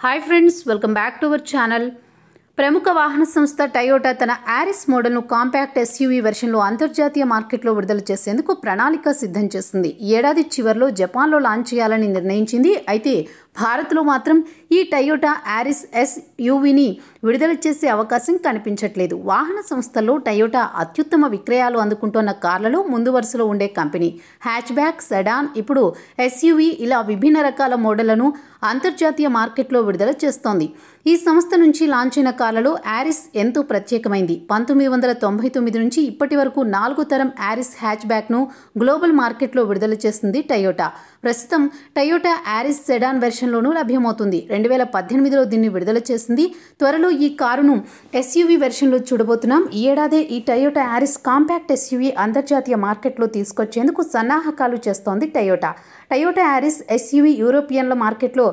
hi friends welcome back to our channel ప్రముఖ వాహన సంస్థ టయోటా తన యారిస్ మోడల్ను కాంపాక్ట్ ఎస్యూవీ వెర్షన్లో అంతర్జాతీయ మార్కెట్లో విడుదల చేసేందుకు ప్రణాళిక సిద్ధం చేసింది ఏడాది చివరిలో జపాన్లో లాంచ్ చేయాలని నిర్ణయించింది అయితే భారత్లో మాత్రం ఈ టయోటా యారిస్ ఎస్ యూవీని విడుదల చేసే అవకాశం కనిపించట్లేదు వాహన సంస్థల్లో టయోటా అత్యుత్తమ విక్రయాలు అందుకుంటున్న కార్లలో ముందు వరుసలో ఉండే కంపెనీ హ్యాచ్బ్యాక్ సెడాన్ ఇప్పుడు ఎస్యూవీ ఇలా విభిన్న రకాల మోడళ్లను అంతర్జాతీయ మార్కెట్లో విడుదల చేస్తోంది ఈ సంస్థ నుంచి లాంచ్ అయిన కార్లలో యారిస్ ఎంతో ప్రత్యేకమైంది పంతొమ్మిది వందల తొంభై తొమ్మిది నుంచి ఇప్పటి వరకు నాలుగు తరం యారిస్ హ్యాచ్ బ్యాక్ను గ్లోబల్ మార్కెట్లో విడుదల చేస్తుంది టయోటా ప్రస్తుతం టయోటా యారిస్ సెడాన్ వెర్షన్ వెర్షన్లోనూ లభ్యమవుతుంది రెండు వేల పద్దెనిమిదిలో దీన్ని విడుదల చేసింది త్వరలో ఈ కారును ఎస్యూవీ వెర్షన్లో చూడబోతున్నాం ఈ ఏడాదే ఈ టయోటా యారిస్ కాంపాక్ట్ ఎస్యూవీ అంతర్జాతీయ మార్కెట్లో తీసుకొచ్చేందుకు సన్నాహకాలు చేస్తోంది టయోటా టయోటా యారిస్ ఎస్యూవీ యూరోపియన్ల మార్కెట్లో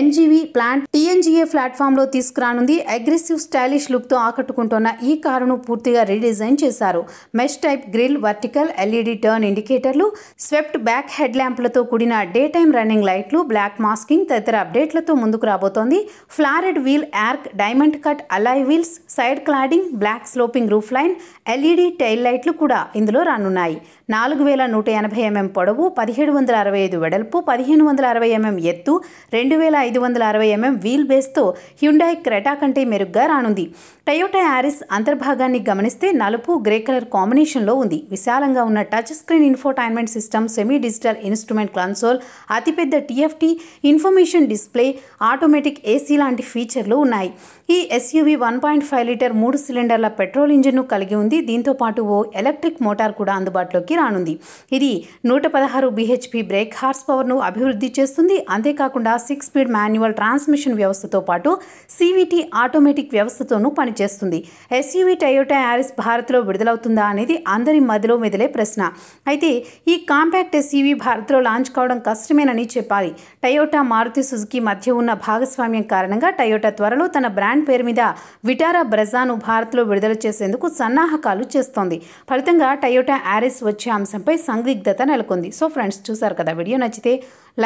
ఎన్జీవీ ప్లాంట్ ప్లాట్ఫామ్ ప్లాట్ఫామ్లో తీసుకురానుంది అగ్రెసివ్ స్టైలిష్ లుక్తో ఆకట్టుకుంటున్న ఈ కారును పూర్తిగా రీడిజైన్ చేశారు mesh type grille vertical LED turn ఇండికేటర్లు స్వెప్ట్ బ్యాక్ హెడ్ ల్యాంప్లతో కూడిన డే టైమ్ రన్నింగ్ లైట్లు బ్లాక్ మాస్కింగ్ తదితర అప్డేట్లతో ముందుకు రాబోతోంది flared wheel arch diamond cut alloy wheels side cladding black sloping roof line LED tail లైట్లు కూడా ఇందులో రానున్నాయి నాలుగు వేల నూట ఎనభై ఎంఎం పొడవు పదిహేడు వందల అరవై ఐదు వెడల్పు పదిహేను వందల అరవై ఎంఎం ఎత్తు రెండు వేల ఐదు వందల అరవై ఎంఎం వీల్ బేస్తో హ్యుండాయ్ క్రెటా కంటే మెరుగ్గా రానుంది టయోటా యారిస్ అంతర్భాగాన్ని గమనిస్తే నలుపు గ్రే కలర్ కాంబినేషన్లో ఉంది విశాలంగా ఉన్న touch screen infotainment system semi digital instrument console అతిపెద్ద TFT information display automatic AC లాంటి ఫీచర్లు ఉన్నాయి ఈ SUV one point five litre మూడు సిలిండర్ల పెట్రోల్ ఇంజిన్ను కలిగి ఉంది దీంతో పాటు ఓ ఎలక్ట్రిక్ మోటార్ కూడా అందుబాటులోకి రానుంది ఇది నూట పదహారు బీహెచ్పీ బ్రేక్ హార్స్ పవర్ను అభివృద్ధి చేస్తుంది అంతేకాకుండా సిక్స్ స్పీడ్ మాన్యువల్ ట్రాన్స్మిషన్ వ్యవస్థ వ్యవస్థతో పాటు సీవీటీ ఆటోమేటిక్ వ్యవస్థతోనూ పనిచేస్తుంది ఎస్యూవీ టయోటా యారిస్ భారత్లో విడుదలవుతుందా అనేది అందరి మదిలో మెదిలే ప్రశ్న అయితే ఈ కాంపాక్ట్ ఎస్యూవీ భారత్లో లాంచ్ కావడం కష్టమేనని చెప్పాలి టయోటా మారుతి సుజుకి మధ్య ఉన్న భాగస్వామ్యం కారణంగా టయోటా త్వరలో తన బ్రాండ్ పేరు మీద విటారా బ్రెజాను భారత్లో విడుదల చేసేందుకు సన్నాహకాలు చేస్తోంది ఫలితంగా టయోటా యారిస్ వచ్చే అంశంపై సందిగ్ధత నెలకొంది సో ఫ్రెండ్స్ చూసారు కదా వీడియో నచ్చితే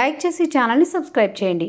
లైక్ చేసి ఛానల్ని సబ్స్క్రైబ్ చేయండి